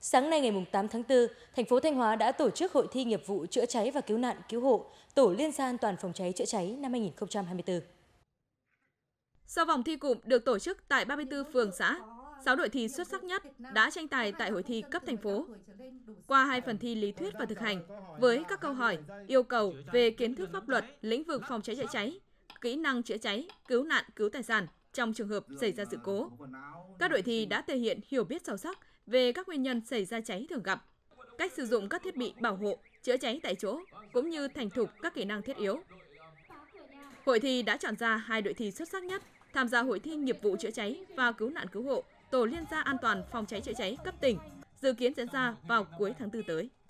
Sáng nay ngày 8 tháng 4, thành phố Thanh Hóa đã tổ chức hội thi nghiệp vụ chữa cháy và cứu nạn cứu hộ tổ liên gia an toàn phòng cháy chữa cháy năm 2024. Sau vòng thi cụm được tổ chức tại 34 phường xã, 6 đội thi xuất sắc nhất đã tranh tài tại hội thi cấp thành phố. Qua hai phần thi lý thuyết và thực hành, với các câu hỏi, yêu cầu về kiến thức pháp luật, lĩnh vực phòng cháy chữa cháy, kỹ năng chữa cháy, cứu nạn, cứu tài sản trong trường hợp xảy ra sự cố. Các đội thi đã thể hiện hiểu biết sâu sắc về các nguyên nhân xảy ra cháy thường gặp, cách sử dụng các thiết bị bảo hộ, chữa cháy tại chỗ cũng như thành thục các kỹ năng thiết yếu. Hội thi đã chọn ra hai đội thi xuất sắc nhất tham gia hội thi nghiệp vụ chữa cháy và cứu nạn cứu hộ tổ liên gia an toàn phòng cháy chữa cháy cấp tỉnh dự kiến diễn ra vào cuối tháng 4 tới.